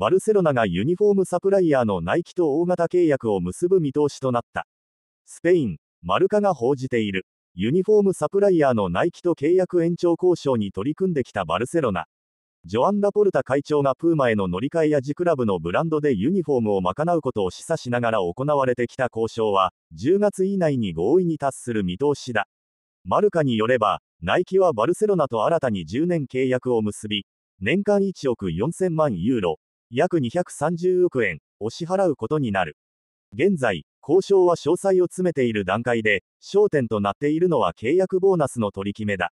バルセロナがユニフォームサプライヤーのナイキと大型契約を結ぶ見通しとなった。スペイン、マルカが報じている。ユニフォームサプライヤーのナイキと契約延長交渉に取り組んできたバルセロナ。ジョアン・ラポルタ会長がプーマへの乗り換えやジクラブのブランドでユニフォームを賄うことを示唆しながら行われてきた交渉は、10月以内に合意に達する見通しだ。マルカによれば、ナイキはバルセロナと新たに10年契約を結び、年間1億4000万ユーロ、約230億円を支払うことになる。現在、交渉は詳細を詰めている段階で、焦点となっているのは契約ボーナスの取り決めだ。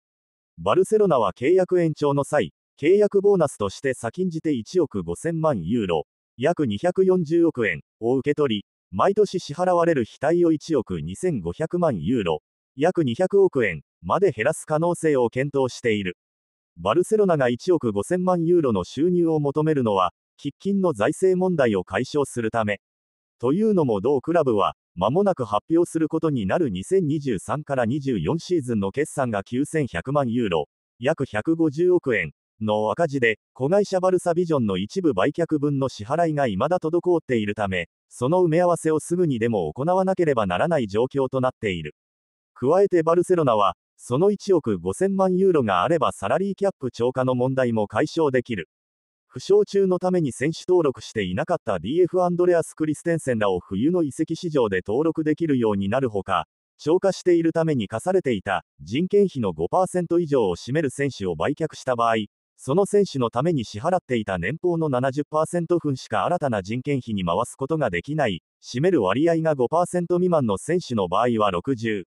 バルセロナは契約延長の際、契約ボーナスとして先んじて1億5000万ユーロ、約240億円を受け取り、毎年支払われる額を1億2500万ユーロ、約200億円まで減らす可能性を検討している。バルセロナが1億5000万ユーロの収入を求めるのは、喫緊の財政問題を解消するため。というのも同クラブは、間もなく発表することになる2023から24シーズンの決算が9100万ユーロ、約150億円の赤字で、子会社バルサビジョンの一部売却分の支払いが未だ滞っているため、その埋め合わせをすぐにでも行わなければならない状況となっている。加えてバルセロナは、その1億5000万ユーロがあればサラリーキャップ超過の問題も解消できる。負傷中のために選手登録していなかった DF アンドレアス・クリステンセンらを冬の移籍市場で登録できるようになるほか、超過しているために課されていた人件費の5%以上を占める選手を売却した場合、その選手のために支払っていた年俸の70%分しか新たな人件費に回すことができない、占める割合が5%未満の選手の場合は60、